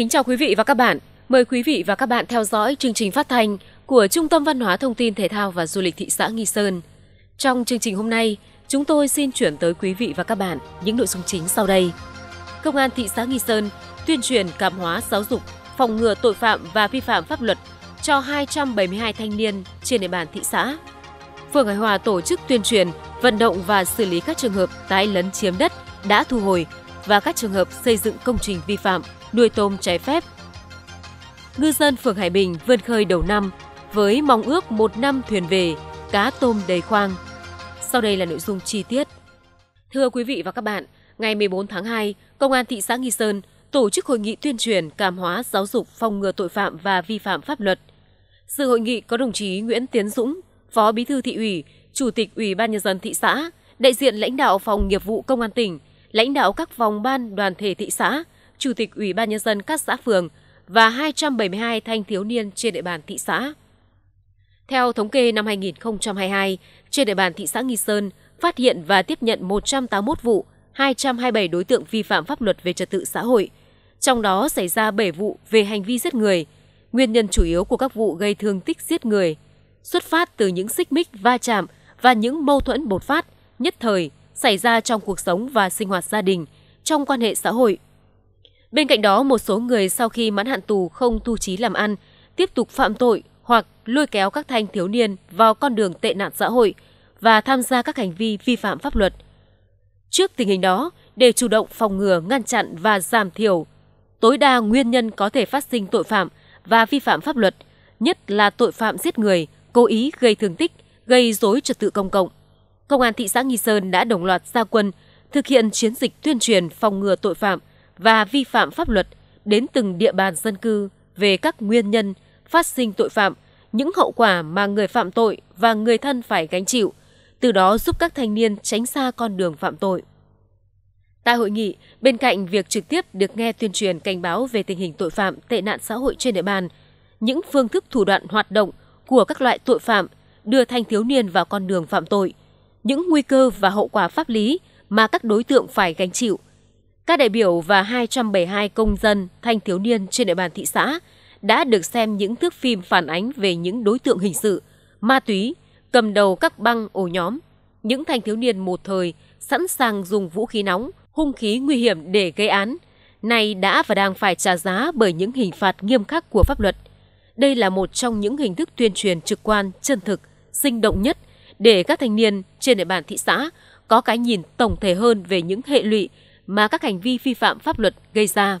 Kính chào quý vị và các bạn. Mời quý vị và các bạn theo dõi chương trình phát thanh của Trung tâm Văn hóa Thông tin Thể thao và Du lịch thị xã Nghi Sơn. Trong chương trình hôm nay, chúng tôi xin chuyển tới quý vị và các bạn những nội dung chính sau đây. Công an thị xã Nghi Sơn tuyên truyền cảm hóa giáo dục, phòng ngừa tội phạm và vi phạm pháp luật cho 272 thanh niên trên địa bàn thị xã. Phường Hải Hòa tổ chức tuyên truyền, vận động và xử lý các trường hợp tái lấn chiếm đất đã thu hồi và các trường hợp xây dựng công trình vi phạm nuôi tôm trái phép. Ngư dân phường Hải Bình vươn khơi đầu năm với mong ước một năm thuyền về, cá tôm đầy khoang. Sau đây là nội dung chi tiết. Thưa quý vị và các bạn, ngày 14 tháng 2, Công an thị xã Nghi Sơn tổ chức hội nghị tuyên truyền cảm hóa giáo dục phòng ngừa tội phạm và vi phạm pháp luật. Sự hội nghị có đồng chí Nguyễn Tiến Dũng, Phó Bí thư thị ủy, Chủ tịch Ủy ban nhân dân thị xã, đại diện lãnh đạo phòng nghiệp vụ công an tỉnh, lãnh đạo các phòng ban đoàn thể thị xã, chủ tịch Ủy ban Nhân dân các xã phường và 272 thanh thiếu niên trên địa bàn thị xã. Theo thống kê năm 2022, trên địa bàn thị xã Nghi Sơn phát hiện và tiếp nhận 181 vụ, 227 đối tượng vi phạm pháp luật về trật tự xã hội. Trong đó xảy ra 7 vụ về hành vi giết người. Nguyên nhân chủ yếu của các vụ gây thương tích giết người xuất phát từ những xích mích va chạm và những mâu thuẫn bột phát nhất thời xảy ra trong cuộc sống và sinh hoạt gia đình, trong quan hệ xã hội Bên cạnh đó, một số người sau khi mãn hạn tù không tu trí làm ăn, tiếp tục phạm tội hoặc lôi kéo các thanh thiếu niên vào con đường tệ nạn xã hội và tham gia các hành vi vi phạm pháp luật. Trước tình hình đó, để chủ động phòng ngừa, ngăn chặn và giảm thiểu tối đa nguyên nhân có thể phát sinh tội phạm và vi phạm pháp luật, nhất là tội phạm giết người, cố ý gây thương tích, gây dối trật tự công cộng. Công an thị xã Nghi Sơn đã đồng loạt gia quân thực hiện chiến dịch tuyên truyền phòng ngừa tội phạm và vi phạm pháp luật đến từng địa bàn dân cư về các nguyên nhân phát sinh tội phạm, những hậu quả mà người phạm tội và người thân phải gánh chịu, từ đó giúp các thanh niên tránh xa con đường phạm tội. Tại hội nghị, bên cạnh việc trực tiếp được nghe tuyên truyền cảnh báo về tình hình tội phạm, tệ nạn xã hội trên địa bàn, những phương thức thủ đoạn hoạt động của các loại tội phạm đưa thanh thiếu niên vào con đường phạm tội, những nguy cơ và hậu quả pháp lý mà các đối tượng phải gánh chịu – các đại biểu và 272 công dân, thanh thiếu niên trên địa bàn thị xã đã được xem những thước phim phản ánh về những đối tượng hình sự, ma túy, cầm đầu các băng ổ nhóm, những thanh thiếu niên một thời sẵn sàng dùng vũ khí nóng, hung khí nguy hiểm để gây án, nay đã và đang phải trả giá bởi những hình phạt nghiêm khắc của pháp luật. Đây là một trong những hình thức tuyên truyền trực quan, chân thực, sinh động nhất để các thanh niên trên địa bàn thị xã có cái nhìn tổng thể hơn về những hệ lụy mà các hành vi vi phạm pháp luật gây ra.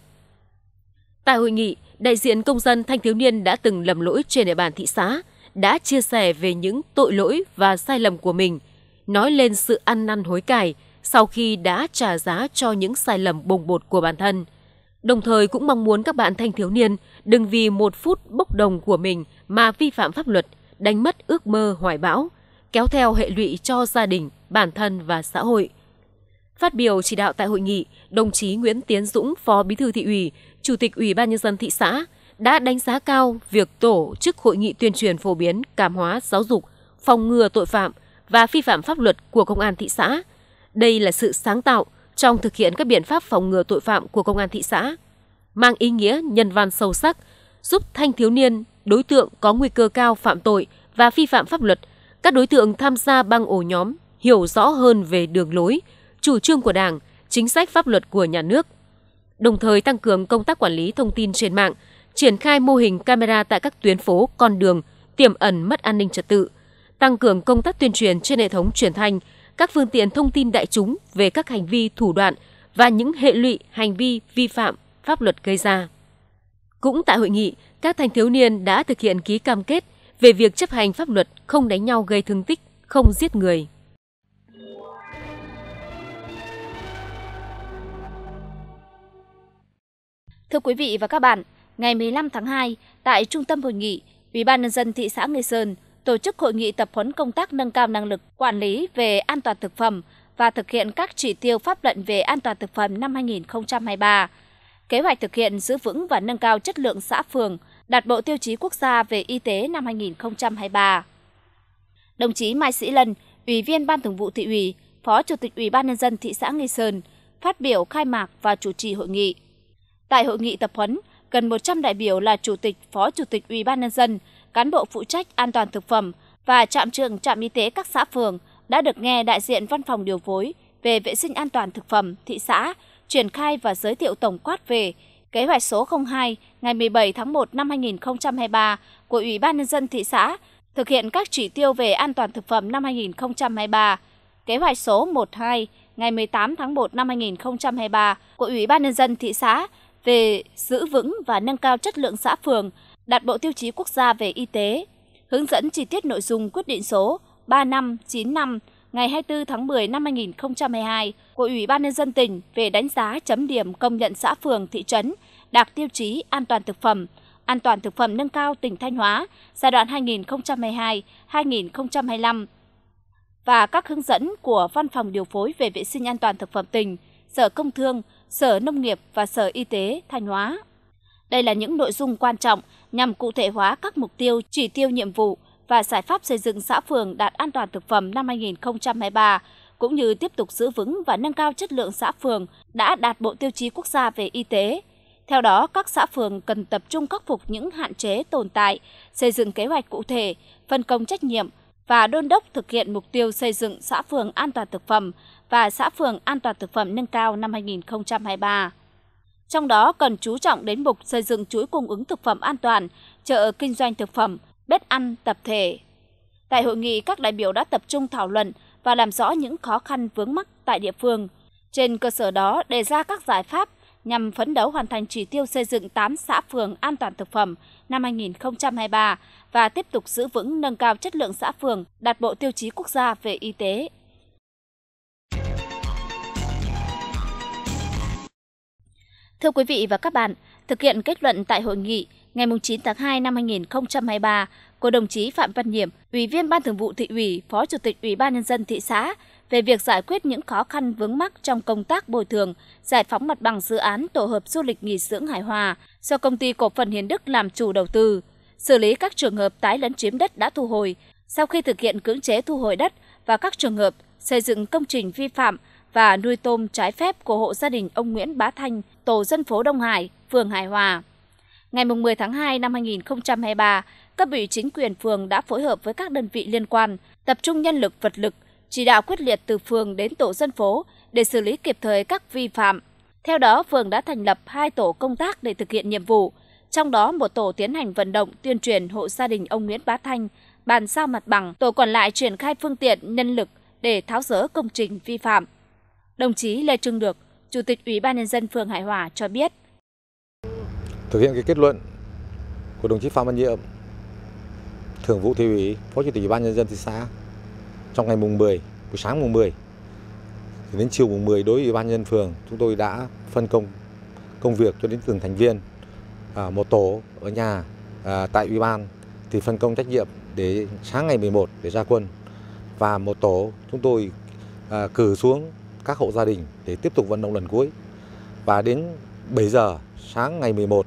Tại hội nghị, đại diện công dân thanh thiếu niên đã từng lầm lỗi trên địa bàn thị xã đã chia sẻ về những tội lỗi và sai lầm của mình, nói lên sự ăn năn hối cải sau khi đã trả giá cho những sai lầm bồng bột của bản thân. Đồng thời cũng mong muốn các bạn thanh thiếu niên đừng vì một phút bốc đồng của mình mà vi phạm pháp luật, đánh mất ước mơ hoài bão, kéo theo hệ lụy cho gia đình, bản thân và xã hội – Phát biểu chỉ đạo tại hội nghị, đồng chí Nguyễn Tiến Dũng, Phó Bí thư thị ủy, Chủ tịch Ủy ban nhân dân thị xã đã đánh giá cao việc tổ chức hội nghị tuyên truyền phổ biến cảm hóa giáo dục, phòng ngừa tội phạm và vi phạm pháp luật của công an thị xã. Đây là sự sáng tạo trong thực hiện các biện pháp phòng ngừa tội phạm của công an thị xã, mang ý nghĩa nhân văn sâu sắc, giúp thanh thiếu niên, đối tượng có nguy cơ cao phạm tội và vi phạm pháp luật, các đối tượng tham gia băng ổ nhóm hiểu rõ hơn về đường lối, chủ trương của Đảng, chính sách pháp luật của nhà nước. Đồng thời tăng cường công tác quản lý thông tin trên mạng, triển khai mô hình camera tại các tuyến phố, con đường tiềm ẩn mất an ninh trật tự, tăng cường công tác tuyên truyền trên hệ thống truyền thanh, các phương tiện thông tin đại chúng về các hành vi thủ đoạn và những hệ lụy hành vi vi phạm pháp luật gây ra. Cũng tại hội nghị, các thanh thiếu niên đã thực hiện ký cam kết về việc chấp hành pháp luật không đánh nhau gây thương tích, không giết người. Thưa quý vị và các bạn, ngày 15 tháng 2, tại Trung tâm Hội nghị, Ủy ban Nhân dân thị xã Nghi Sơn tổ chức hội nghị tập huấn công tác nâng cao năng lực quản lý về an toàn thực phẩm và thực hiện các chỉ tiêu pháp lệnh về an toàn thực phẩm năm 2023, kế hoạch thực hiện giữ vững và nâng cao chất lượng xã phường, đạt bộ tiêu chí quốc gia về y tế năm 2023. Đồng chí Mai Sĩ Lân, Ủy viên Ban Thường vụ Thị ủy, Phó Chủ tịch Ủy ban nhân dân thị xã Nghi Sơn, phát biểu khai mạc và chủ trì hội nghị. Tại hội nghị tập huấn, gần 100 đại biểu là chủ tịch, phó chủ tịch Ủy ban nhân dân, cán bộ phụ trách an toàn thực phẩm và trạm trường trạm y tế các xã phường đã được nghe đại diện văn phòng điều phối về vệ sinh an toàn thực phẩm thị xã triển khai và giới thiệu tổng quát về kế hoạch số 02 ngày 17 tháng 1 năm 2023 của Ủy ban nhân dân thị xã thực hiện các chỉ tiêu về an toàn thực phẩm năm 2023, kế hoạch số 12 ngày 18 tháng 1 năm 2023 của Ủy ban nhân dân thị xã về giữ vững và nâng cao chất lượng xã phường, đạt bộ tiêu chí quốc gia về y tế, hướng dẫn chi tiết nội dung quyết định số 3595 ngày 24 tháng 10 năm 2022 của Ủy ban nhân dân tỉnh về đánh giá chấm điểm công nhận xã phường thị trấn đạt tiêu chí an toàn thực phẩm, an toàn thực phẩm nâng cao tỉnh Thanh Hóa giai đoạn 2022-2025 và các hướng dẫn của Văn phòng điều phối về vệ sinh an toàn thực phẩm tỉnh, Sở Công Thương Sở Nông nghiệp và Sở Y tế Thanh Hóa. Đây là những nội dung quan trọng nhằm cụ thể hóa các mục tiêu, chỉ tiêu nhiệm vụ và giải pháp xây dựng xã phường đạt an toàn thực phẩm năm 2023, cũng như tiếp tục giữ vững và nâng cao chất lượng xã phường đã đạt Bộ Tiêu chí Quốc gia về Y tế. Theo đó, các xã phường cần tập trung khắc phục những hạn chế tồn tại, xây dựng kế hoạch cụ thể, phân công trách nhiệm và đôn đốc thực hiện mục tiêu xây dựng xã phường an toàn thực phẩm và xã phường an toàn thực phẩm nâng cao năm 2023. Trong đó cần chú trọng đến mục xây dựng chuỗi cung ứng thực phẩm an toàn, chợ kinh doanh thực phẩm, bếp ăn tập thể. Tại hội nghị, các đại biểu đã tập trung thảo luận và làm rõ những khó khăn vướng mắc tại địa phương. Trên cơ sở đó, đề ra các giải pháp nhằm phấn đấu hoàn thành chỉ tiêu xây dựng 8 xã phường an toàn thực phẩm năm 2023 và tiếp tục giữ vững nâng cao chất lượng xã phường đạt bộ tiêu chí quốc gia về y tế Thưa quý vị và các bạn, thực hiện kết luận tại hội nghị ngày 9 tháng 2 năm 2023 của đồng chí Phạm Văn Nhiệm, Ủy viên Ban Thường vụ Thị ủy, Phó Chủ tịch Ủy ban nhân dân thị xã về việc giải quyết những khó khăn vướng mắc trong công tác bồi thường, giải phóng mặt bằng dự án tổ hợp du lịch nghỉ dưỡng Hải Hòa do công ty cổ phần Hiền Đức làm chủ đầu tư, xử lý các trường hợp tái lấn chiếm đất đã thu hồi sau khi thực hiện cưỡng chế thu hồi đất và các trường hợp xây dựng công trình vi phạm và nuôi tôm trái phép của hộ gia đình ông Nguyễn Bá Thanh tổ dân phố Đông Hải, phường Hải Hòa. Ngày 10 tháng 2 năm 2023, cấp ủy chính quyền phường đã phối hợp với các đơn vị liên quan, tập trung nhân lực vật lực, chỉ đạo quyết liệt từ phường đến tổ dân phố để xử lý kịp thời các vi phạm. Theo đó, phường đã thành lập hai tổ công tác để thực hiện nhiệm vụ, trong đó một tổ tiến hành vận động tuyên truyền hộ gia đình ông Nguyễn Bá Thanh bàn giao mặt bằng, tổ còn lại triển khai phương tiện, nhân lực để tháo rỡ công trình vi phạm. Đồng chí Lê Trung Được, Chủ tịch Ủy ban nhân dân phường Hải Hòa cho biết. Thực hiện cái kết luận của đồng chí Phạm Văn Nhiệm, Thường vụ thị ủy, Phó Chủ tịch Ủy ban nhân dân thị xã trong ngày mùng 10, buổi sáng mùng 10 đến chiều mùng 10 đối với Ủy ban nhân phường, chúng tôi đã phân công công việc cho đến từng thành viên à, một tổ ở nhà à, tại ủy ban thì phân công trách nhiệm để sáng ngày 11 để ra quân và một tổ chúng tôi à, cử xuống các hộ gia đình để tiếp tục vận động lần cuối. Và đến 7 giờ sáng ngày 11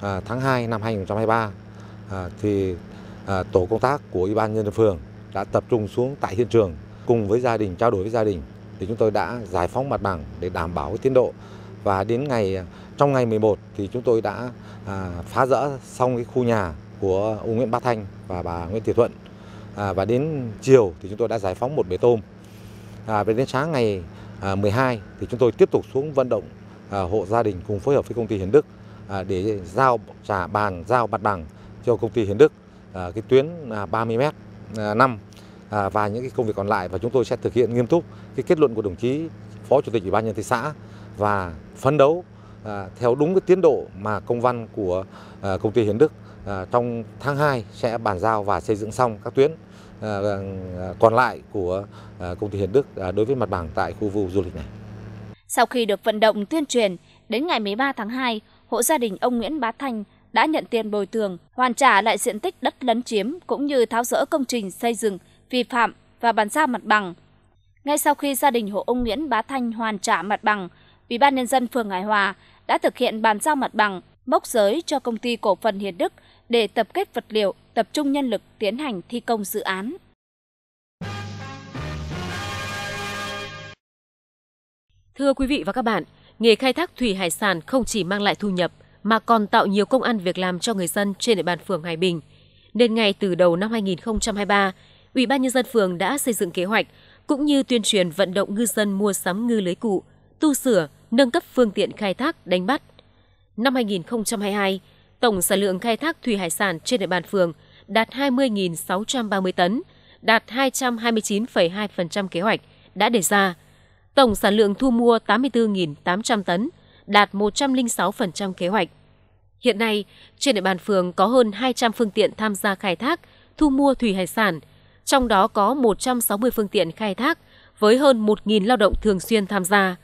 à, tháng 2 năm 2023 à, thì à, tổ công tác của Ủy ban nhân dân phường đã tập trung xuống tại hiện trường cùng với gia đình trao đổi với gia đình thì chúng tôi đã giải phóng mặt bằng để đảm bảo tiến độ và đến ngày à, trong ngày 11 thì chúng tôi đã à, phá rỡ xong cái khu nhà của ông Nguyễn Bá Thanh và bà Nguyễn Thị Thuận à, và đến chiều thì chúng tôi đã giải phóng một bể tôm à, và đến sáng ngày 12 à, thì chúng tôi tiếp tục xuống vận động à, hộ gia đình cùng phối hợp với công ty Hiền Đức à, để giao trả bàn giao mặt bằng cho công ty Hiền Đức cái tuyến 30 m 5 và những cái công việc còn lại và chúng tôi sẽ thực hiện nghiêm túc cái kết luận của đồng chí phó chủ tịch ủy ban nhân thị xã và phấn đấu theo đúng cái tiến độ mà công văn của công ty Hiền Đức trong tháng 2 sẽ bàn giao và xây dựng xong các tuyến À, vâng, à, còn lại của à, công ty Hiền Đức đối với mặt bằng tại khu vực du lịch này. Sau khi được vận động tuyên truyền, đến ngày 13 tháng 2, hộ gia đình ông Nguyễn Bá Thanh đã nhận tiền bồi thường, hoàn trả lại diện tích đất lấn chiếm cũng như tháo rỡ công trình xây dựng vi phạm và bàn giao mặt bằng. Ngay sau khi gia đình hộ ông Nguyễn Bá Thanh hoàn trả mặt bằng, Ủy ban nhân dân phường Hải Hòa đã thực hiện bàn giao mặt bằng, mốc giới cho công ty cổ phần Hiền Đức để tập kết vật liệu tập trung nhân lực tiến hành thi công dự án. Thưa quý vị và các bạn, nghề khai thác thủy hải sản không chỉ mang lại thu nhập mà còn tạo nhiều công ăn việc làm cho người dân trên địa bàn phường Hải Bình. Nên ngay từ đầu năm 2023, Ủy ban nhân dân phường đã xây dựng kế hoạch cũng như tuyên truyền vận động ngư dân mua sắm ngư lưới cụ, tu sửa, nâng cấp phương tiện khai thác đánh bắt. Năm 2022, tổng sản lượng khai thác thủy hải sản trên địa bàn phường đạt 20.630 tấn, đạt 229,2% kế hoạch đã đề ra. Tổng sản lượng thu mua 84.800 tấn, đạt 106% kế hoạch. Hiện nay, trên địa bàn phường có hơn 200 phương tiện tham gia khai thác, thu mua thủy hải sản, trong đó có 160 phương tiện khai thác với hơn 1.000 lao động thường xuyên tham gia.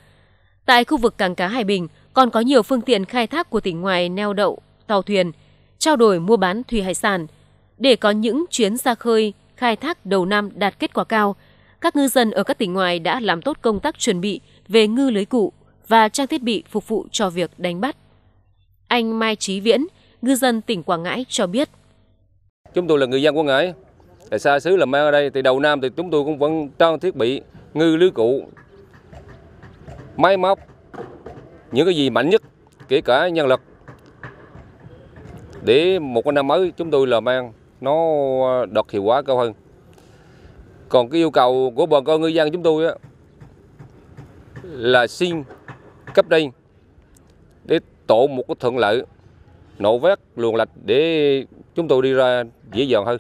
Tại khu vực cảng cá Hải Bình còn có nhiều phương tiện khai thác của tỉnh ngoài neo đậu, tàu thuyền, trao đổi mua bán thủy hải sản – để có những chuyến ra khơi, khai thác đầu năm đạt kết quả cao. Các ngư dân ở các tỉnh ngoài đã làm tốt công tác chuẩn bị về ngư lưới cụ và trang thiết bị phục vụ cho việc đánh bắt. Anh Mai Chí Viễn, ngư dân tỉnh Quảng Ngãi cho biết. Chúng tôi là người dân Quảng Ngãi, tại xa xứ làm ăn ở đây thì đầu năm thì chúng tôi cũng vẫn trang thiết bị ngư lưới cụ, máy móc, những cái gì mạnh nhất, kể cả nhân lực để một năm mới chúng tôi làm ăn nó ờ, đạt hiệu quả cao hơn còn cái yêu cầu của bà con ngư dân chúng tôi á, là xin cấp đây để tổ một cái thuận lợi nổ vét luồng lạch để chúng tôi đi ra dễ dàng hơn.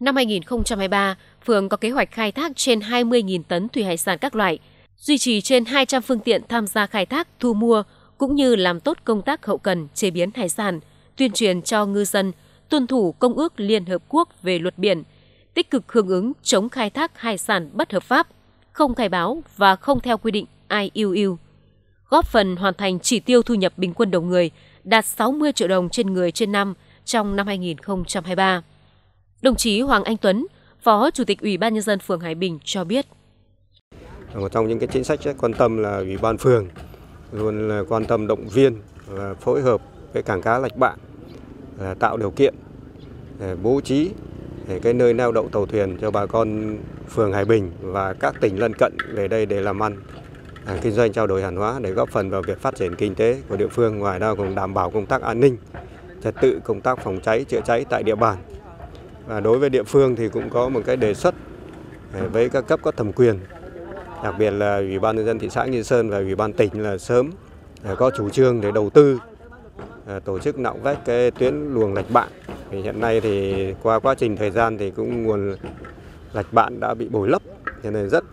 Năm 2023, phường có kế hoạch khai thác trên 20.000 tấn thủy hải sản các loại, duy trì trên 200 phương tiện tham gia khai thác, thu mua cũng như làm tốt công tác hậu cần chế biến hải sản, tuyên truyền cho ngư dân tuân thủ Công ước Liên Hợp Quốc về luật biển, tích cực hưởng ứng chống khai thác hải sản bất hợp pháp, không khai báo và không theo quy định IUU, e góp phần hoàn thành chỉ tiêu thu nhập bình quân đầu người đạt 60 triệu đồng trên người trên năm trong năm 2023. Đồng chí Hoàng Anh Tuấn, Phó Chủ tịch Ủy ban Nhân dân phường Hải Bình cho biết. Một trong những cái chính sách quan tâm là Ủy ban phường luôn là quan tâm động viên và phối hợp với cảng cá lạch bạn tạo điều kiện để bố trí để cái nơi neo đậu tàu thuyền cho bà con phường Hải Bình và các tỉnh lân cận về đây để làm ăn à, kinh doanh trao đổi hàng hóa để góp phần vào việc phát triển kinh tế của địa phương ngoài ra cũng đảm bảo công tác an ninh trật tự công tác phòng cháy chữa cháy tại địa bàn và đối với địa phương thì cũng có một cái đề xuất à, với các cấp có thẩm quyền đặc biệt là ủy ban nhân dân thị xã Nghi Sơn và ủy ban tỉnh là sớm à, có chủ trương để đầu tư À, tổ chức nạo vét cái tuyến luồng lạch bạn. Thì hiện nay thì qua quá trình thời gian thì cũng nguồn lạch bạn đã bị bồi lấp cho nên rất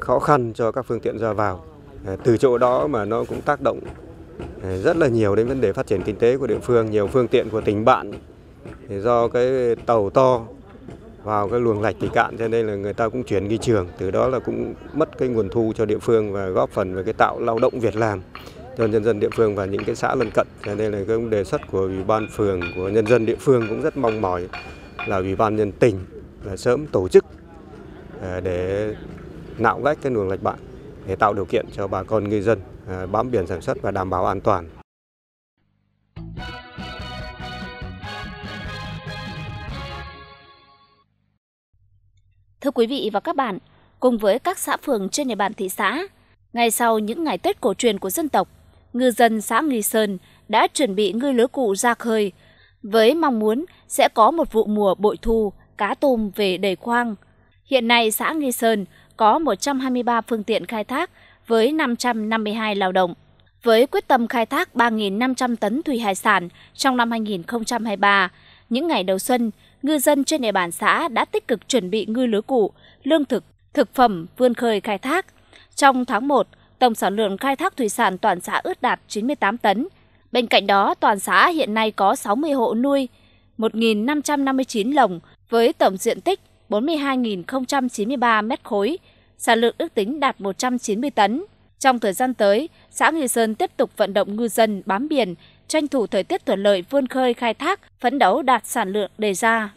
khó khăn cho các phương tiện ra vào. À, từ chỗ đó mà nó cũng tác động à, rất là nhiều đến vấn đề phát triển kinh tế của địa phương. Nhiều phương tiện của tỉnh bạn thì do cái tàu to vào cái luồng lạch bị cạn cho nên là người ta cũng chuyển nghi trường từ đó là cũng mất cái nguồn thu cho địa phương và góp phần về cái tạo lao động việc làm cho nhân dân địa phương và những cái xã lân cận. Cho nên là cái đề xuất của ủy ban phường của nhân dân địa phương cũng rất mong mỏi là ủy ban nhân tỉnh là sớm tổ chức à, để nạo vét cái luồng lạch bạn để tạo điều kiện cho bà con ngư dân à, bám biển sản xuất và đảm bảo an toàn. Thưa quý vị và các bạn, cùng với các xã phường trên địa bàn thị xã, ngay sau những ngày Tết cổ truyền của dân tộc, ngư dân xã Nghi Sơn đã chuẩn bị ngư lưới cụ ra khơi với mong muốn sẽ có một vụ mùa bội thu cá tôm về đầy khoang. Hiện nay xã Nghi Sơn có 123 phương tiện khai thác với 552 lao động. Với quyết tâm khai thác 3.500 tấn thủy hải sản trong năm 2023, những ngày đầu xuân, ngư dân trên địa bàn xã đã tích cực chuẩn bị ngư lưới cụ, lương thực, thực phẩm vươn khơi khai thác. Trong tháng 1, Tổng sản lượng khai thác thủy sản toàn xã ước đạt 98 tấn. Bên cạnh đó, toàn xã hiện nay có 60 hộ nuôi 1.559 lồng với tổng diện tích 42.093 mét khối, sản lượng ước tính đạt 190 tấn. Trong thời gian tới, xã Nghi Sơn tiếp tục vận động ngư dân bám biển, tranh thủ thời tiết thuận lợi vươn khơi khai thác, phấn đấu đạt sản lượng đề ra.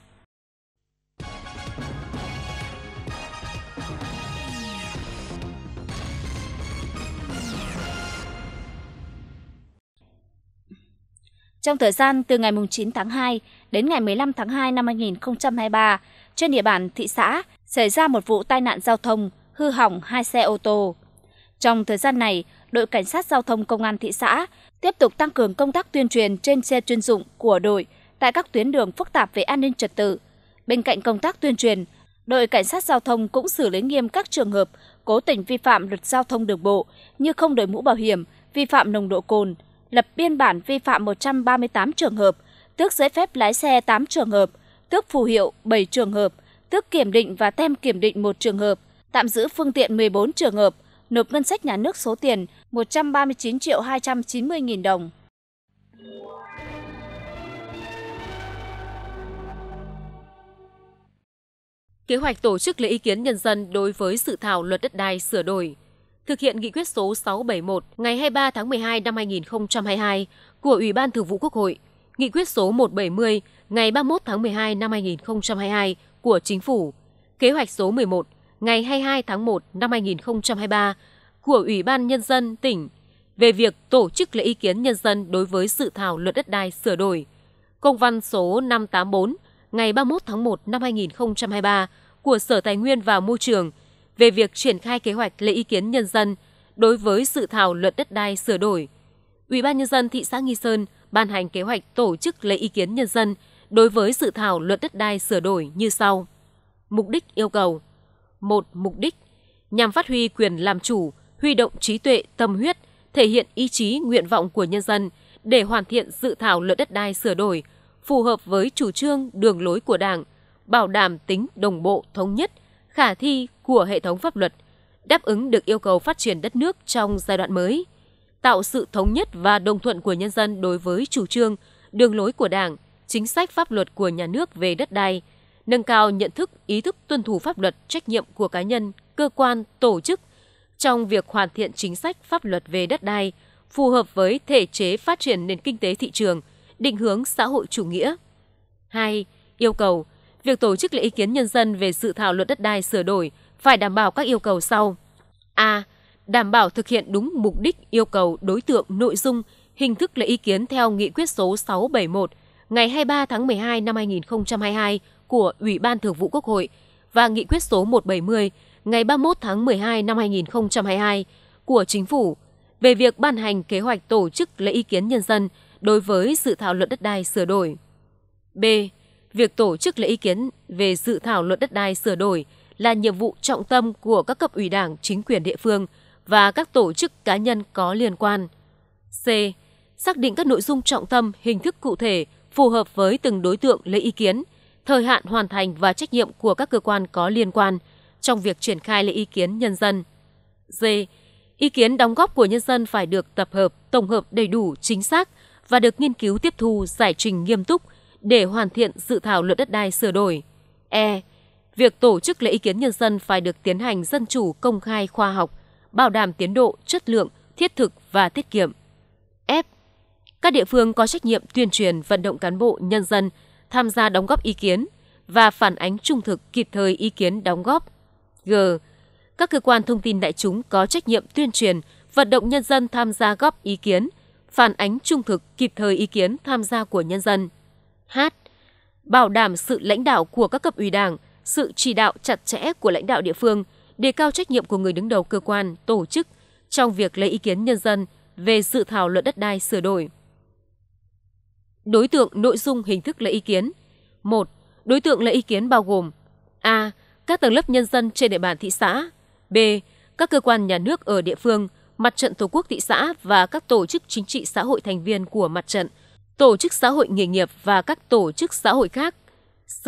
Trong thời gian từ ngày 9 tháng 2 đến ngày 15 tháng 2 năm 2023, trên địa bàn thị xã xảy ra một vụ tai nạn giao thông hư hỏng hai xe ô tô. Trong thời gian này, đội cảnh sát giao thông công an thị xã tiếp tục tăng cường công tác tuyên truyền trên xe chuyên dụng của đội tại các tuyến đường phức tạp về an ninh trật tự. Bên cạnh công tác tuyên truyền, đội cảnh sát giao thông cũng xử lý nghiêm các trường hợp cố tình vi phạm luật giao thông đường bộ như không đội mũ bảo hiểm, vi phạm nồng độ cồn, lập biên bản vi phạm 138 trường hợp, tước giấy phép lái xe 8 trường hợp, tước phù hiệu 7 trường hợp, tước kiểm định và tem kiểm định 1 trường hợp, tạm giữ phương tiện 14 trường hợp, nộp ngân sách nhà nước số tiền 139 triệu 290 nghìn đồng. Kế hoạch tổ chức lấy ý kiến nhân dân đối với dự thảo luật đất đai sửa đổi thực hiện nghị quyết số 671 ngày 23 tháng 12 năm 2022 của Ủy ban Thường vụ Quốc hội, nghị quyết số 170 ngày 31 tháng 12 năm 2022 của Chính phủ, kế hoạch số 11 ngày 22 tháng 1 năm 2023 của Ủy ban Nhân dân tỉnh về việc tổ chức lấy ý kiến nhân dân đối với dự thảo luật đất đai sửa đổi, công văn số 584 ngày 31 tháng 1 năm 2023 của Sở Tài nguyên và Môi trường – về việc triển khai kế hoạch lấy ý kiến nhân dân đối với dự thảo luật đất đai sửa đổi. Ủy ban nhân dân thị xã Nghi Sơn ban hành kế hoạch tổ chức lấy ý kiến nhân dân đối với dự thảo luật đất đai sửa đổi như sau. Mục đích yêu cầu. một Mục đích nhằm phát huy quyền làm chủ, huy động trí tuệ, tâm huyết, thể hiện ý chí, nguyện vọng của nhân dân để hoàn thiện dự thảo luật đất đai sửa đổi phù hợp với chủ trương, đường lối của Đảng, bảo đảm tính đồng bộ, thống nhất, khả thi của hệ thống pháp luật, đáp ứng được yêu cầu phát triển đất nước trong giai đoạn mới, tạo sự thống nhất và đồng thuận của nhân dân đối với chủ trương, đường lối của Đảng, chính sách pháp luật của nhà nước về đất đai, nâng cao nhận thức, ý thức tuân thủ pháp luật, trách nhiệm của cá nhân, cơ quan, tổ chức trong việc hoàn thiện chính sách pháp luật về đất đai phù hợp với thể chế phát triển nền kinh tế thị trường, định hướng xã hội chủ nghĩa. 2. Yêu cầu việc tổ chức lấy ý kiến nhân dân về dự thảo luật đất đai sửa đổi phải đảm bảo các yêu cầu sau. A. Đảm bảo thực hiện đúng mục đích, yêu cầu, đối tượng, nội dung, hình thức lấy ý kiến theo nghị quyết số 671 ngày 23 tháng 12 năm 2022 của Ủy ban Thường vụ Quốc hội và nghị quyết số 170 ngày 31 tháng 12 năm 2022 của Chính phủ về việc ban hành kế hoạch tổ chức lấy ý kiến nhân dân đối với dự thảo luật đất đai sửa đổi. B việc tổ chức lấy ý kiến về dự thảo luật đất đai sửa đổi là nhiệm vụ trọng tâm của các cấp ủy đảng, chính quyền địa phương và các tổ chức cá nhân có liên quan. C. Xác định các nội dung trọng tâm, hình thức cụ thể phù hợp với từng đối tượng lấy ý kiến, thời hạn hoàn thành và trách nhiệm của các cơ quan có liên quan trong việc triển khai lấy ý kiến nhân dân. D. Ý kiến đóng góp của nhân dân phải được tập hợp, tổng hợp đầy đủ, chính xác và được nghiên cứu tiếp thu, giải trình nghiêm túc, để hoàn thiện dự thảo luật đất đai sửa đổi. E. Việc tổ chức lấy ý kiến nhân dân phải được tiến hành dân chủ, công khai, khoa học, bảo đảm tiến độ, chất lượng, thiết thực và tiết kiệm. F. Các địa phương có trách nhiệm tuyên truyền vận động cán bộ, nhân dân tham gia đóng góp ý kiến và phản ánh trung thực kịp thời ý kiến đóng góp. G. Các cơ quan thông tin đại chúng có trách nhiệm tuyên truyền vận động nhân dân tham gia góp ý kiến, phản ánh trung thực kịp thời ý kiến tham gia của nhân dân. H. Bảo đảm sự lãnh đạo của các cấp ủy đảng, sự chỉ đạo chặt chẽ của lãnh đạo địa phương, đề cao trách nhiệm của người đứng đầu cơ quan, tổ chức trong việc lấy ý kiến nhân dân về dự thảo luật đất đai sửa đổi. Đối tượng nội dung hình thức lấy ý kiến 1. Đối tượng lấy ý kiến bao gồm A. Các tầng lớp nhân dân trên địa bàn thị xã B. Các cơ quan nhà nước ở địa phương, mặt trận Tổ quốc thị xã và các tổ chức chính trị xã hội thành viên của mặt trận – tổ chức xã hội nghề nghiệp và các tổ chức xã hội khác. C.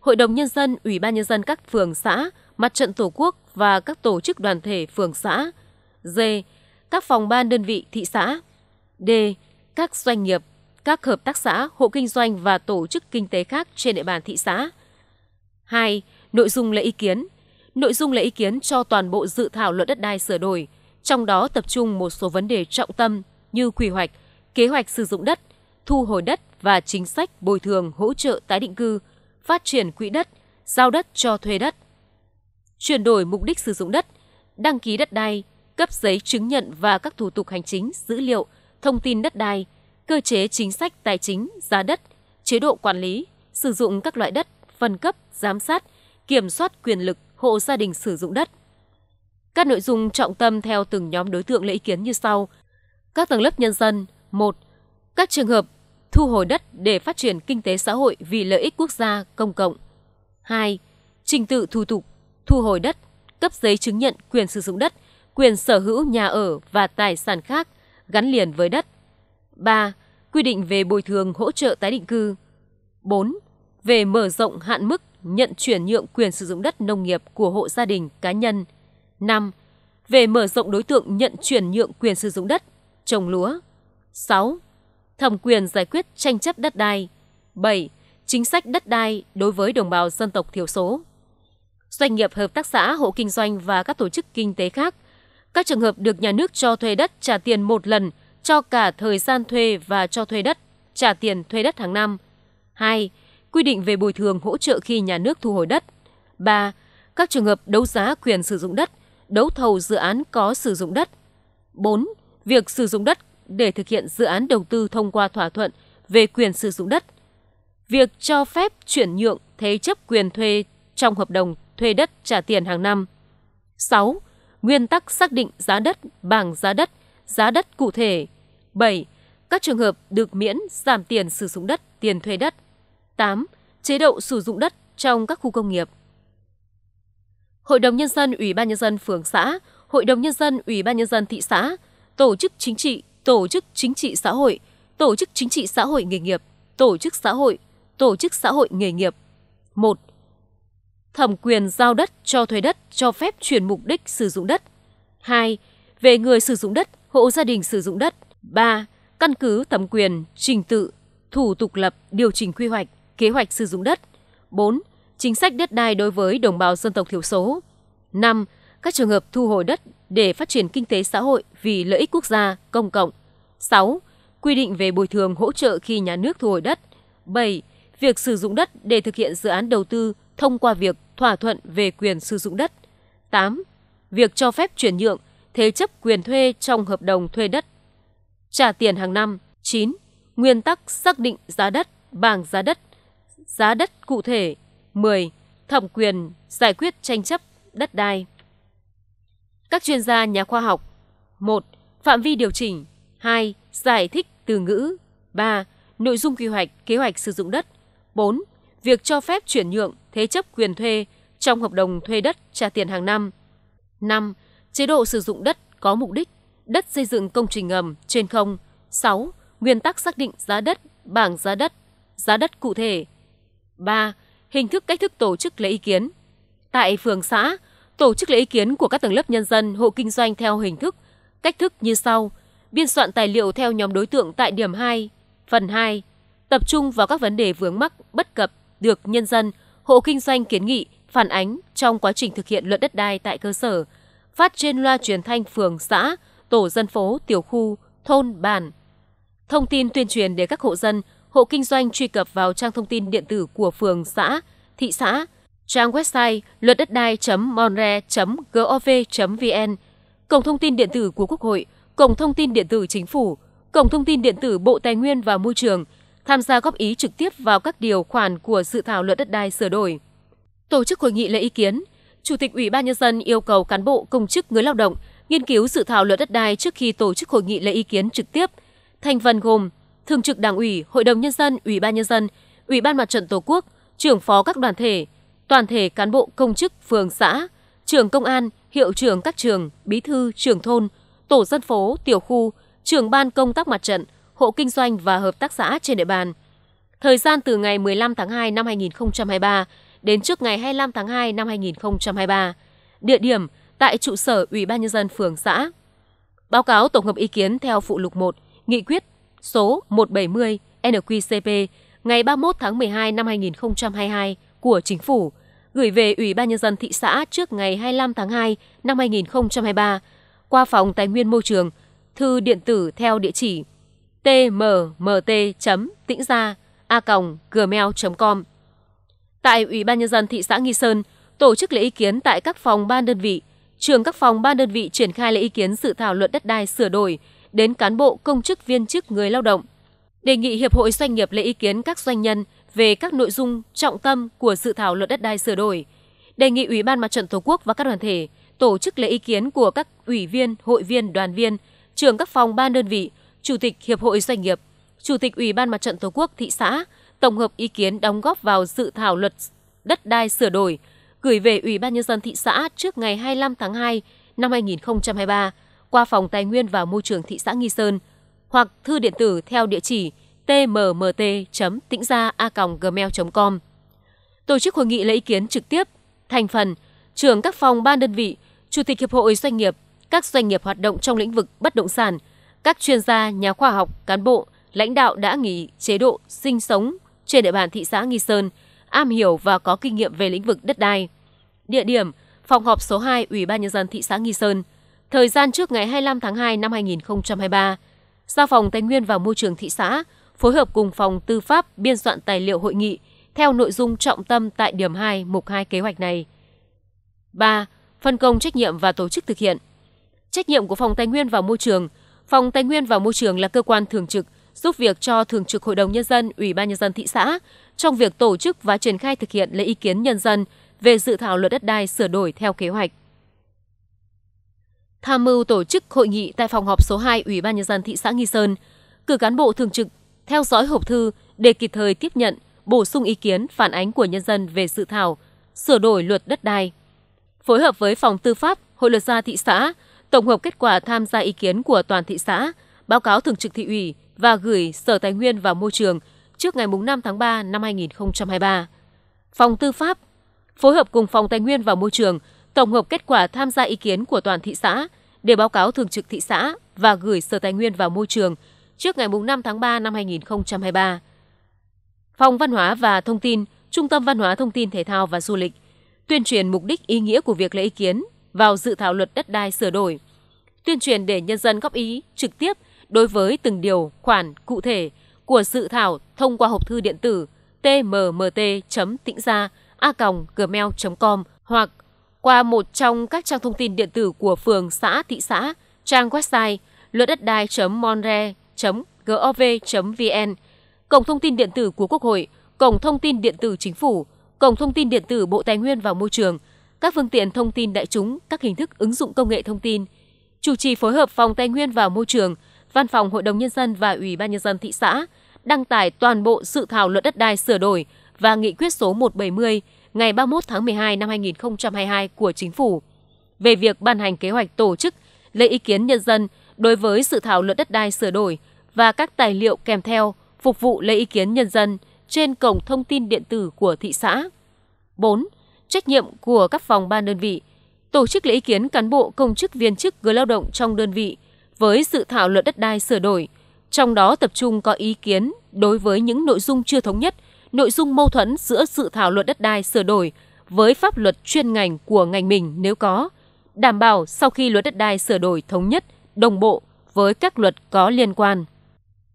Hội đồng Nhân dân, Ủy ban Nhân dân các phường xã, Mặt trận Tổ quốc và các tổ chức đoàn thể phường xã. D. Các phòng ban đơn vị thị xã. D. Các doanh nghiệp, các hợp tác xã, hộ kinh doanh và tổ chức kinh tế khác trên địa bàn thị xã. 2. Nội dung lấy ý kiến. Nội dung lấy ý kiến cho toàn bộ dự thảo luật đất đai sửa đổi, trong đó tập trung một số vấn đề trọng tâm như quy hoạch, kế hoạch sử dụng đất, thu hồi đất và chính sách bồi thường hỗ trợ tái định cư, phát triển quỹ đất, giao đất cho thuê đất. Chuyển đổi mục đích sử dụng đất, đăng ký đất đai, cấp giấy chứng nhận và các thủ tục hành chính, dữ liệu, thông tin đất đai, cơ chế chính sách tài chính, giá đất, chế độ quản lý, sử dụng các loại đất, phân cấp, giám sát, kiểm soát quyền lực hộ gia đình sử dụng đất. Các nội dung trọng tâm theo từng nhóm đối tượng lấy ý kiến như sau. Các tầng lớp nhân dân 1 các trường hợp thu hồi đất để phát triển kinh tế xã hội vì lợi ích quốc gia công cộng. 2. Trình tự thủ tục thu hồi đất, cấp giấy chứng nhận quyền sử dụng đất, quyền sở hữu nhà ở và tài sản khác gắn liền với đất. 3. Quy định về bồi thường hỗ trợ tái định cư. 4. Về mở rộng hạn mức nhận chuyển nhượng quyền sử dụng đất nông nghiệp của hộ gia đình cá nhân. 5. Về mở rộng đối tượng nhận chuyển nhượng quyền sử dụng đất, trồng lúa. 6 Thẩm quyền giải quyết tranh chấp đất đai. 7. Chính sách đất đai đối với đồng bào dân tộc thiểu số. Doanh nghiệp hợp tác xã, hộ kinh doanh và các tổ chức kinh tế khác. Các trường hợp được nhà nước cho thuê đất trả tiền một lần cho cả thời gian thuê và cho thuê đất, trả tiền thuê đất hàng năm. 2. Quy định về bồi thường hỗ trợ khi nhà nước thu hồi đất. 3. Các trường hợp đấu giá quyền sử dụng đất, đấu thầu dự án có sử dụng đất. 4. Việc sử dụng đất để thực hiện dự án đầu tư thông qua thỏa thuận về quyền sử dụng đất. Việc cho phép chuyển nhượng thế chấp quyền thuê trong hợp đồng thuê đất trả tiền hàng năm. 6. Nguyên tắc xác định giá đất, bảng giá đất, giá đất cụ thể. 7. Các trường hợp được miễn giảm tiền sử dụng đất, tiền thuê đất. 8. Chế độ sử dụng đất trong các khu công nghiệp. Hội đồng nhân dân, Ủy ban nhân dân phường xã, Hội đồng nhân dân, Ủy ban nhân dân thị xã, tổ chức chính trị, tổ chức chính trị xã hội, tổ chức chính trị xã hội nghề nghiệp, tổ chức xã hội, tổ chức xã hội nghề nghiệp. 1. Thẩm quyền giao đất cho thuê đất cho phép chuyển mục đích sử dụng đất. 2. Về người sử dụng đất, hộ gia đình sử dụng đất. 3. Căn cứ thẩm quyền, trình tự, thủ tục lập, điều chỉnh quy hoạch, kế hoạch sử dụng đất. 4. Chính sách đất đai đối với đồng bào dân tộc thiểu số. 5. Các trường hợp thu hồi đất để phát triển kinh tế xã hội vì lợi ích quốc gia, công cộng. 6. Quy định về bồi thường hỗ trợ khi nhà nước thu hồi đất. 7. Việc sử dụng đất để thực hiện dự án đầu tư thông qua việc thỏa thuận về quyền sử dụng đất. 8. Việc cho phép chuyển nhượng, thế chấp quyền thuê trong hợp đồng thuê đất. Trả tiền hàng năm. 9. Nguyên tắc xác định giá đất, bảng giá đất, giá đất cụ thể. 10. Thẩm quyền giải quyết tranh chấp đất đai các chuyên gia nhà khoa học. 1. Phạm vi điều chỉnh. 2. Giải thích từ ngữ. 3. Nội dung quy hoạch, kế hoạch sử dụng đất. 4. Việc cho phép chuyển nhượng, thế chấp quyền thuê trong hợp đồng thuê đất trả tiền hàng năm. 5. Chế độ sử dụng đất có mục đích, đất xây dựng công trình ngầm trên không. 6. Nguyên tắc xác định giá đất, bảng giá đất, giá đất cụ thể. 3. Hình thức cách thức tổ chức lấy ý kiến. Tại phường xã, tổ chức lấy ý kiến của các tầng lớp nhân dân, hộ kinh doanh theo hình thức, cách thức như sau. Biên soạn tài liệu theo nhóm đối tượng tại điểm 2, phần 2, tập trung vào các vấn đề vướng mắc, bất cập được nhân dân, hộ kinh doanh kiến nghị, phản ánh trong quá trình thực hiện luật đất đai tại cơ sở, phát trên loa truyền thanh phường, xã, tổ dân phố, tiểu khu, thôn, bản. Thông tin tuyên truyền để các hộ dân, hộ kinh doanh truy cập vào trang thông tin điện tử của phường, xã, thị xã, trang website luật đất đai.monre.gov.vn, cổng thông tin điện tử của Quốc hội, cổng thông tin điện tử chính phủ, cổng thông tin điện tử Bộ Tài nguyên và Môi trường, tham gia góp ý trực tiếp vào các điều khoản của dự thảo luật đất đai sửa đổi. Tổ chức hội nghị lấy ý kiến, Chủ tịch Ủy ban nhân dân yêu cầu cán bộ công chức người lao động nghiên cứu dự thảo luật đất đai trước khi tổ chức hội nghị lấy ý kiến trực tiếp. Thành phần gồm Thường trực Đảng ủy, Hội đồng nhân dân, Ủy ban nhân dân, Ủy ban Mặt trận Tổ quốc, trưởng phó các đoàn thể, toàn thể cán bộ công chức phường xã, trưởng công an, hiệu trưởng các trường, bí thư, trưởng thôn, tổ dân phố, tiểu khu, trưởng ban công tác mặt trận, hộ kinh doanh và hợp tác xã trên địa bàn. Thời gian từ ngày 15 tháng 2 năm 2023 đến trước ngày 25 tháng 2 năm 2023. Địa điểm tại trụ sở Ủy ban nhân dân phường xã. Báo cáo tổng hợp ý kiến theo phụ lục 1, nghị quyết số 170 NQCP ngày 31 tháng 12 năm 2022 của Chính phủ gửi về Ủy ban Nhân dân thị xã trước ngày 25 tháng 2 năm 2023 qua Phòng Tài nguyên Môi trường, thư điện tử theo địa chỉ tmmt tĩnh gia a gmail com Tại Ủy ban Nhân dân thị xã Nghi Sơn, tổ chức lấy ý kiến tại các phòng ban đơn vị, trường các phòng ban đơn vị triển khai lấy ý kiến dự thảo luật đất đai sửa đổi đến cán bộ công chức viên chức người lao động. Đề nghị Hiệp hội Doanh nghiệp lấy ý kiến các doanh nhân về các nội dung trọng tâm của dự thảo luật đất đai sửa đổi, đề nghị Ủy ban Mặt trận Tổ quốc và các đoàn thể tổ chức lấy ý kiến của các ủy viên, hội viên, đoàn viên, trưởng các phòng ban đơn vị, chủ tịch Hiệp hội Doanh nghiệp, chủ tịch Ủy ban Mặt trận Tổ quốc thị xã tổng hợp ý kiến đóng góp vào dự thảo luật đất đai sửa đổi gửi về Ủy ban nhân dân thị xã trước ngày 25 tháng 2 năm 2023 qua phòng Tài nguyên và Môi trường thị xã Nghi Sơn hoặc thư điện tử theo địa chỉ tmmt.tĩnggia.gmail.com. Tổ chức hội nghị lấy ý kiến trực tiếp, thành phần, trưởng các phòng ban đơn vị, chủ tịch hiệp hội doanh nghiệp, các doanh nghiệp hoạt động trong lĩnh vực bất động sản, các chuyên gia, nhà khoa học, cán bộ, lãnh đạo đã nghỉ chế độ sinh sống trên địa bàn thị xã Nghi Sơn, am hiểu và có kinh nghiệm về lĩnh vực đất đai. Địa điểm: Phòng họp số 2 Ủy ban nhân dân thị xã Nghi Sơn. Thời gian trước ngày 25 tháng 2 năm 2023. Giao phòng Tài nguyên và Môi trường thị xã phối hợp cùng phòng tư pháp biên soạn tài liệu hội nghị theo nội dung trọng tâm tại điểm 2 mục 2 kế hoạch này. 3. Phân công trách nhiệm và tổ chức thực hiện. Trách nhiệm của Phòng Tài nguyên và Môi trường. Phòng Tài nguyên và Môi trường là cơ quan thường trực giúp việc cho thường trực Hội đồng nhân dân, Ủy ban nhân dân thị xã trong việc tổ chức và triển khai thực hiện lấy ý kiến nhân dân về dự thảo luật đất đai sửa đổi theo kế hoạch. Tham mưu tổ chức hội nghị tại phòng họp số 2 Ủy ban nhân dân thị xã Nghi Sơn, cử cán bộ thường trực theo dõi hộp thư để kịp thời tiếp nhận, bổ sung ý kiến phản ánh của nhân dân về dự thảo sửa đổi luật đất đai. Phối hợp với phòng tư pháp, hội luật gia thị xã, tổng hợp kết quả tham gia ý kiến của toàn thị xã, báo cáo thường trực thị ủy và gửi Sở Tài nguyên và Môi trường trước ngày 5 tháng 3 năm 2023. Phòng Tư pháp phối hợp cùng Phòng Tài nguyên và Môi trường tổng hợp kết quả tham gia ý kiến của toàn thị xã để báo cáo thường trực thị xã và gửi Sở Tài nguyên và Môi trường – trước ngày 5 tháng 3 năm 2023. Phòng Văn hóa và Thông tin, Trung tâm Văn hóa Thông tin Thể thao và Du lịch tuyên truyền mục đích ý nghĩa của việc lấy ý kiến vào dự thảo luật đất đai sửa đổi, tuyên truyền để nhân dân góp ý trực tiếp đối với từng điều khoản cụ thể=============================================================================================================================================================================================================================================================================================================================================================================================== của của dự thảo thông thông qua qua hộp thư điện điện tử tử tmmt gmail com hoặc một trong các trang trang tin phường xã xã thị website luật đất đai monre gov.vn, Cổng thông tin điện tử của Quốc hội, Cổng thông tin điện tử Chính phủ, Cổng thông tin điện tử Bộ Tài nguyên và Môi trường, các phương tiện thông tin đại chúng, các hình thức ứng dụng công nghệ thông tin. Chủ trì phối hợp Phòng Tài nguyên và Môi trường, Văn phòng Hội đồng Nhân dân và Ủy ban Nhân dân thị xã đăng tải toàn bộ sự thảo luật đất đai sửa đổi và nghị quyết số 170 ngày 31 tháng 12 năm 2022 của Chính phủ về việc ban hành kế hoạch tổ chức lấy ý kiến nhân dân – đối với dự thảo luật đất đai sửa đổi và các tài liệu kèm theo phục vụ lấy ý kiến nhân dân trên cổng thông tin điện tử của thị xã. 4. Trách nhiệm của các phòng ban đơn vị tổ chức lấy ý kiến cán bộ công chức viên chức người lao động trong đơn vị với dự thảo luật đất đai sửa đổi, trong đó tập trung có ý kiến đối với những nội dung chưa thống nhất, nội dung mâu thuẫn giữa dự thảo luật đất đai sửa đổi với pháp luật chuyên ngành của ngành mình nếu có, đảm bảo sau khi luật đất đai sửa đổi thống nhất đồng bộ với các luật có liên quan.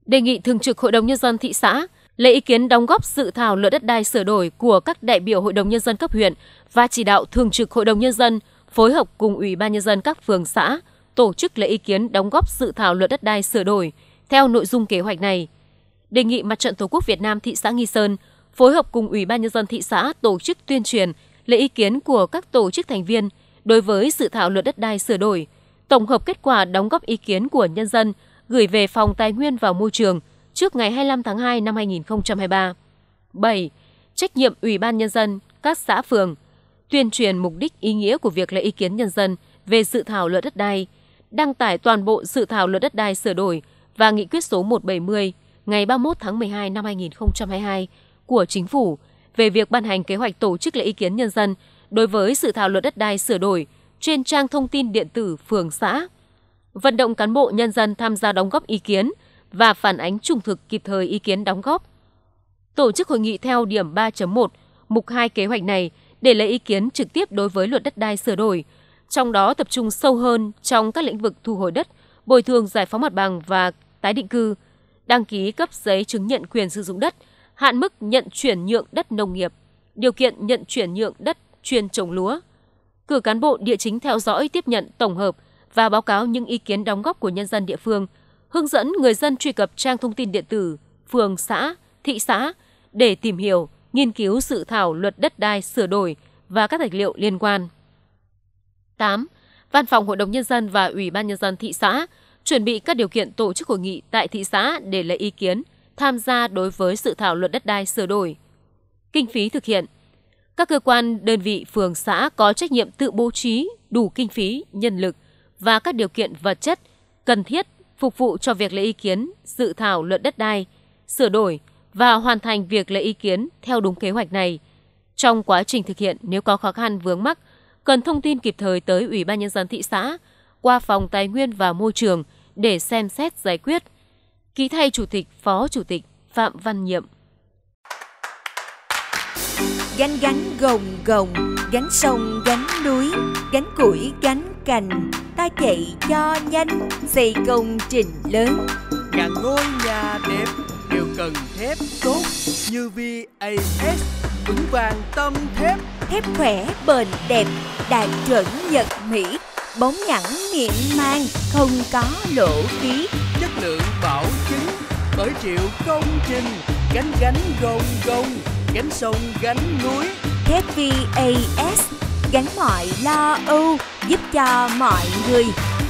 Đề nghị Thường trực Hội đồng Nhân dân thị xã lấy ý kiến đóng góp dự thảo luật đất đai sửa đổi của các đại biểu Hội đồng Nhân dân cấp huyện và chỉ đạo Thường trực Hội đồng Nhân dân phối hợp cùng Ủy ban Nhân dân các phường xã tổ chức lấy ý kiến đóng góp dự thảo luật đất đai sửa đổi theo nội dung kế hoạch này. Đề nghị Mặt trận Tổ quốc Việt Nam thị xã Nghi Sơn phối hợp cùng Ủy ban Nhân dân thị xã tổ chức tuyên truyền lấy ý kiến của các tổ chức thành viên đối với dự thảo luật đất đai sửa đổi – tổng hợp kết quả đóng góp ý kiến của nhân dân gửi về Phòng Tài nguyên và Môi trường trước ngày 25 tháng 2 năm 2023. 7. Trách nhiệm Ủy ban Nhân dân, các xã phường, tuyên truyền mục đích ý nghĩa của việc lấy ý kiến nhân dân về dự thảo luật đất đai, đăng tải toàn bộ dự thảo luật đất đai sửa đổi và nghị quyết số 170 ngày 31 tháng 12 năm 2022 của Chính phủ về việc ban hành kế hoạch tổ chức lấy ý kiến nhân dân đối với dự thảo luật đất đai sửa đổi – trên trang thông tin điện tử phường xã. Vận động cán bộ nhân dân tham gia đóng góp ý kiến và phản ánh trung thực kịp thời ý kiến đóng góp. Tổ chức hội nghị theo điểm 3.1, mục 2 kế hoạch này để lấy ý kiến trực tiếp đối với luật đất đai sửa đổi, trong đó tập trung sâu hơn trong các lĩnh vực thu hồi đất, bồi thường giải phóng mặt bằng và tái định cư, đăng ký cấp giấy chứng nhận quyền sử dụng đất, hạn mức nhận chuyển nhượng đất nông nghiệp, điều kiện nhận chuyển nhượng đất chuyên trồng lúa, cử cán bộ địa chính theo dõi, tiếp nhận, tổng hợp và báo cáo những ý kiến đóng góp của nhân dân địa phương, hướng dẫn người dân truy cập trang thông tin điện tử phường, xã, thị xã để tìm hiểu, nghiên cứu dự thảo luật đất đai sửa đổi và các tài liệu liên quan. 8. Văn phòng Hội đồng Nhân dân và Ủy ban Nhân dân thị xã chuẩn bị các điều kiện tổ chức hội nghị tại thị xã để lấy ý kiến, tham gia đối với dự thảo luật đất đai sửa đổi. Kinh phí thực hiện – các cơ quan, đơn vị, phường, xã có trách nhiệm tự bố trí đủ kinh phí, nhân lực và các điều kiện vật chất cần thiết phục vụ cho việc lấy ý kiến, dự thảo luật đất đai, sửa đổi và hoàn thành việc lấy ý kiến theo đúng kế hoạch này. Trong quá trình thực hiện, nếu có khó khăn vướng mắc, cần thông tin kịp thời tới Ủy ban Nhân dân thị xã, qua Phòng Tài nguyên và Môi trường để xem xét giải quyết. Ký thay Chủ tịch, Phó Chủ tịch Phạm Văn Nhiệm gánh gánh gồng gồng gánh sông gánh núi gánh củi gánh cành ta chạy cho nhanh xây công trình lớn ngàn ngôi nhà đẹp đều cần thép tốt như VAS vững vàng tâm thép thép khỏe bền đẹp đạt chuẩn Nhật Mỹ bóng nhẵn miệng mang không có lỗ khí chất lượng bảo chứng bởi triệu công trình gánh gánh gồng gồng gánh sông gánh núi HVAS gánh mọi lo âu giúp cho mọi người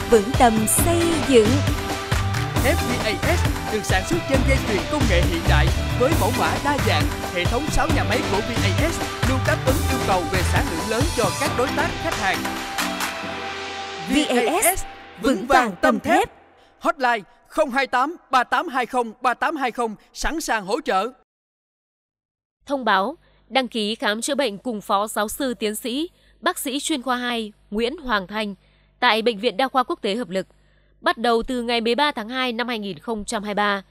vững tâm xây dựng FVAS được sản xuất trên dây chuyền công nghệ hiện đại với mẫu mã đa dạng hệ thống 6 nhà máy của VAS luôn đáp ứng yêu cầu về sản lượng lớn cho các đối tác khách hàng VAS vững vàng tâm thép Hotline 028 3820 3820 sẵn sàng hỗ trợ Thông báo, đăng ký khám chữa bệnh cùng Phó Giáo sư Tiến sĩ, Bác sĩ chuyên khoa 2 Nguyễn Hoàng Thanh tại Bệnh viện Đa khoa Quốc tế Hợp lực, bắt đầu từ ngày 13 tháng 2 năm 2023.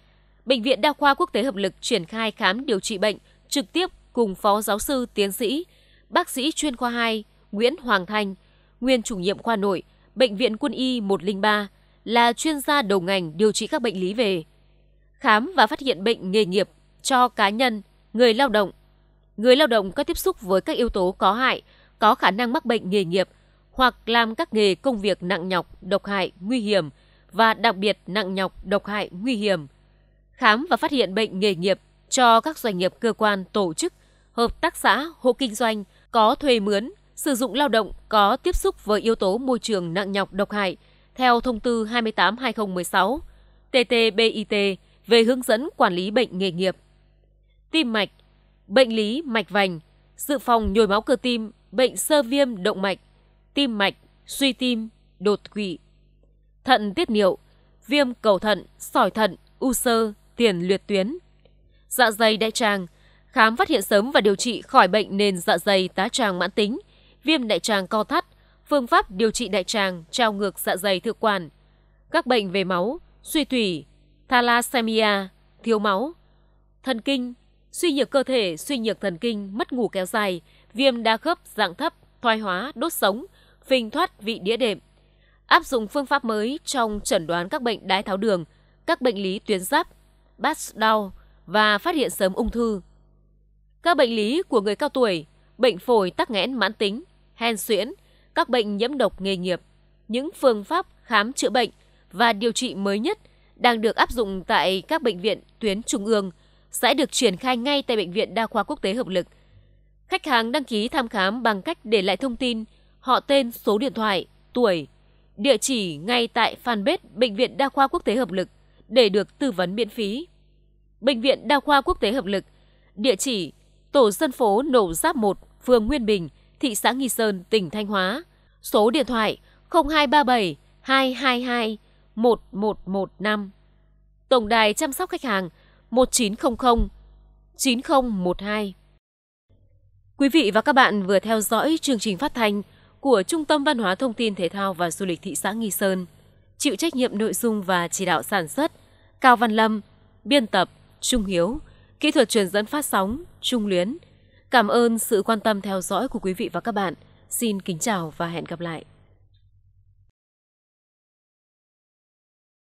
Bệnh viện Đa khoa Quốc tế Hợp lực triển khai khám điều trị bệnh trực tiếp cùng Phó Giáo sư Tiến sĩ, Bác sĩ chuyên khoa 2 Nguyễn Hoàng Thanh, nguyên chủ nhiệm khoa nội, Bệnh viện Quân y 103, là chuyên gia đầu ngành điều trị các bệnh lý về khám và phát hiện bệnh nghề nghiệp cho cá nhân, người lao động. Người lao động có tiếp xúc với các yếu tố có hại, có khả năng mắc bệnh nghề nghiệp hoặc làm các nghề công việc nặng nhọc, độc hại, nguy hiểm và đặc biệt nặng nhọc, độc hại, nguy hiểm. Khám và phát hiện bệnh nghề nghiệp cho các doanh nghiệp cơ quan, tổ chức, hợp tác xã, hộ kinh doanh có thuê mướn, sử dụng lao động có tiếp xúc với yếu tố môi trường nặng nhọc độc hại theo thông tư 28/2016 TTBIT về hướng dẫn quản lý bệnh nghề nghiệp tim mạch, bệnh lý mạch vành, dự phòng nhồi máu cơ tim, bệnh sơ viêm động mạch, tim mạch, suy tim, đột quỵ, thận tiết niệu, viêm cầu thận, sỏi thận, u sơ, tiền liệt tuyến, dạ dày đại tràng, khám phát hiện sớm và điều trị khỏi bệnh nền dạ dày tá tràng mãn tính, viêm đại tràng co thắt, phương pháp điều trị đại tràng trao ngược dạ dày thực quản, các bệnh về máu, suy thủy, thalassemia, thiếu máu, thần kinh, suy nhược cơ thể, suy nhược thần kinh, mất ngủ kéo dài, viêm đa khớp dạng thấp, thoái hóa, đốt sống, phình thoát vị đĩa đệm. Áp dụng phương pháp mới trong chẩn đoán các bệnh đái tháo đường, các bệnh lý tuyến giáp, bát đau và phát hiện sớm ung thư. Các bệnh lý của người cao tuổi, bệnh phổi tắc nghẽn mãn tính, hen suyễn, các bệnh nhiễm độc nghề nghiệp, những phương pháp khám chữa bệnh và điều trị mới nhất đang được áp dụng tại các bệnh viện tuyến trung ương – sẽ được triển khai ngay tại Bệnh viện Đa khoa Quốc tế Hợp lực. Khách hàng đăng ký thăm khám bằng cách để lại thông tin, họ tên, số điện thoại, tuổi, địa chỉ ngay tại fanpage Bệnh viện Đa khoa Quốc tế Hợp lực để được tư vấn miễn phí. Bệnh viện Đa khoa Quốc tế Hợp lực, địa chỉ Tổ dân phố Nổ Giáp 1, phường Nguyên Bình, thị xã Nghi Sơn, tỉnh Thanh Hóa, số điện thoại 0237 222 1115. Tổng đài chăm sóc khách hàng 0900 1900 9012. Quý vị và các bạn vừa theo dõi chương trình phát thanh của Trung tâm Văn hóa Thông tin Thể thao và Du lịch thị xã Nghi Sơn. Chịu trách nhiệm nội dung và chỉ đạo sản xuất Cao Văn Lâm, biên tập Trung Hiếu, kỹ thuật truyền dẫn phát sóng Trung Luyến. Cảm ơn sự quan tâm theo dõi của quý vị và các bạn. Xin kính chào và hẹn gặp lại.